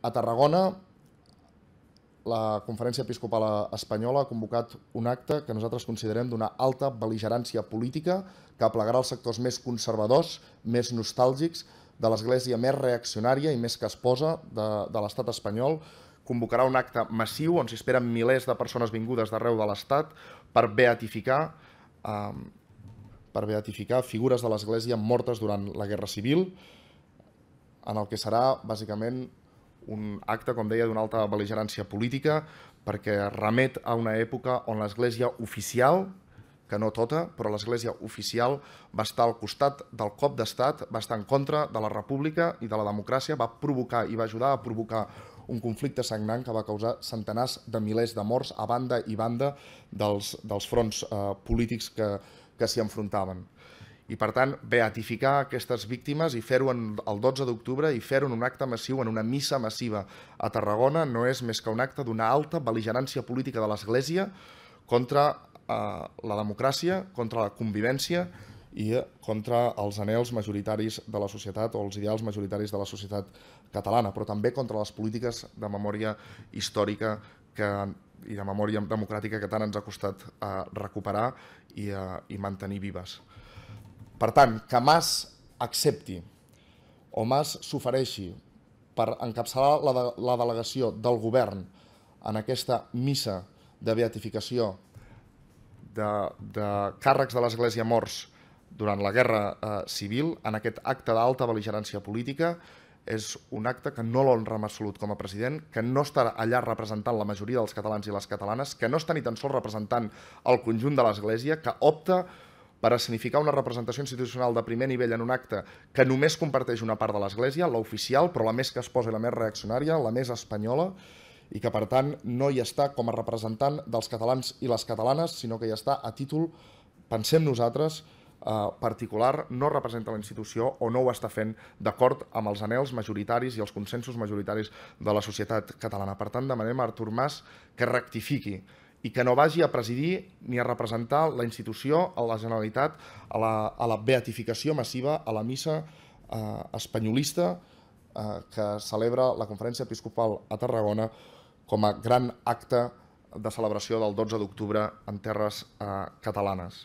A Tarragona, la Conferència Episcopal Espanyola ha convocat un acte que nosaltres considerem d'una alta beligerància política que aplegarà els sectors més conservadors, més nostàlgics, de l'església més reaccionària i més que es posa de, de l'estat espanyol, convocarà un acte massiu on s'esperen milers de persones vingudes d'arreu de l'Estat per beatificar eh, per beatificar figures de l'Església mortes durant la Guerra Civil, en el que serà, bàsicament, un acte, com deia, d'una alta beligerància política, perquè remet a una època on l'Església oficial, que no tota, però l'Església oficial va estar al costat del cop d'estat, va estar en contra de la república i de la democràcia, va provocar i va ajudar a provocar un conflicte sagnant que va causar centenars de milers de morts a banda i banda dels, dels fronts eh, polítics que, que s'hi enfrontaven. I, per tant, beatificar aquestes víctimes i fer-ho el 12 d'octubre i fer-ho en un acte massiu, en una missa massiva a Tarragona, no és més que un acte d'una alta beligerància política de l'Església contra eh, la democràcia, contra la convivència i eh, contra els anells majoritaris de la societat o els ideals majoritaris de la societat catalana, però també contra les polítiques de memòria històrica que, i de memòria democràtica que tant ens ha costat eh, recuperar i, eh, i mantenir vives. Per tant, que Mas accepti o Mas s'ofereixi per encapçalar la, de, la delegació del govern en aquesta missa de beatificació de, de càrrecs de l'Església morts durant la Guerra eh, Civil, en aquest acte d'alta beligerància política, és un acte que no l'honra en absolut com a president, que no està allà representant la majoria dels catalans i les catalanes, que no està ni tan sols representant el conjunt de l'Església, que opta per escenificar una representació institucional de primer nivell en un acte que només comparteix una part de l'Església, l'oficial, però la més que es posa i la més reaccionària, la més espanyola, i que per tant no hi està com a representant dels catalans i les catalanes, sinó que hi està a títol, pensem nosaltres, eh, particular, no representa la institució o no ho està fent d'acord amb els anells majoritaris i els consensos majoritaris de la societat catalana. Per tant, demanem a Artur Mas que rectifiqui i que no vagi a presidir ni a representar la institució, a la Generalitat, a la, a la beatificació massiva, a la missa eh, espanyolista eh, que celebra la Conferència Episcopal a Tarragona com a gran acte de celebració del 12 d'octubre en terres eh, catalanes.